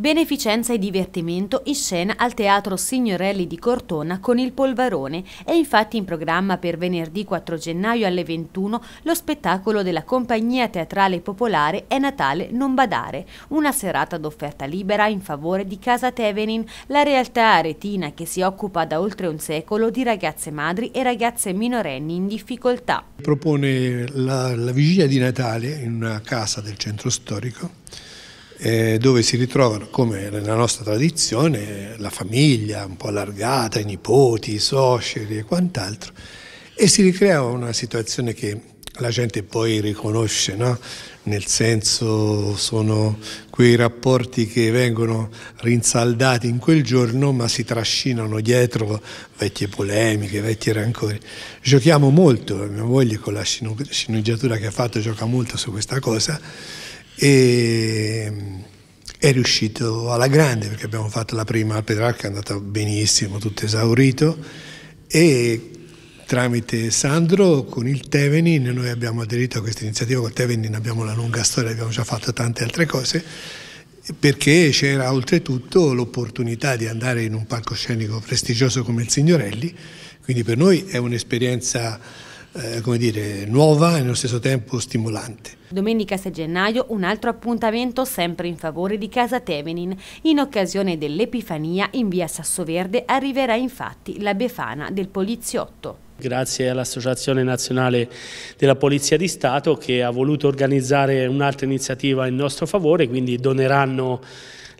Beneficenza e divertimento in scena al Teatro Signorelli di Cortona con il Polvarone. È infatti in programma per venerdì 4 gennaio alle 21 lo spettacolo della compagnia teatrale popolare È Natale non badare, una serata d'offerta libera in favore di Casa Tevenin, la realtà aretina che si occupa da oltre un secolo di ragazze madri e ragazze minorenni in difficoltà. Propone la, la vigilia di Natale in una casa del centro storico eh, dove si ritrovano, come nella nostra tradizione, la famiglia un po' allargata, i nipoti, i suoceri e quant'altro, e si ricrea una situazione che la gente poi riconosce, no? nel senso sono quei rapporti che vengono rinsaldati in quel giorno ma si trascinano dietro vecchie polemiche, vecchi rancori. Giochiamo molto, mia moglie con la sceneggiatura che ha fatto gioca molto su questa cosa e ehm, è riuscito alla grande perché abbiamo fatto la prima al Petrarca, è andata benissimo, tutto esaurito e tramite Sandro con il Tevenin noi abbiamo aderito a questa iniziativa, con il Tevenin abbiamo una lunga storia, abbiamo già fatto tante altre cose perché c'era oltretutto l'opportunità di andare in un palcoscenico prestigioso come il Signorelli, quindi per noi è un'esperienza eh, come dire, nuova e nello stesso tempo stimolante. Domenica 6 gennaio un altro appuntamento sempre in favore di Casa Tevenin. In occasione dell'Epifania in via Sassoverde arriverà infatti la Befana del poliziotto. Grazie all'Associazione Nazionale della Polizia di Stato che ha voluto organizzare un'altra iniziativa in nostro favore, quindi doneranno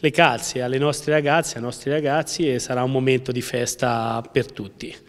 le calze alle nostre ragazze, ai nostri ragazzi e sarà un momento di festa per tutti.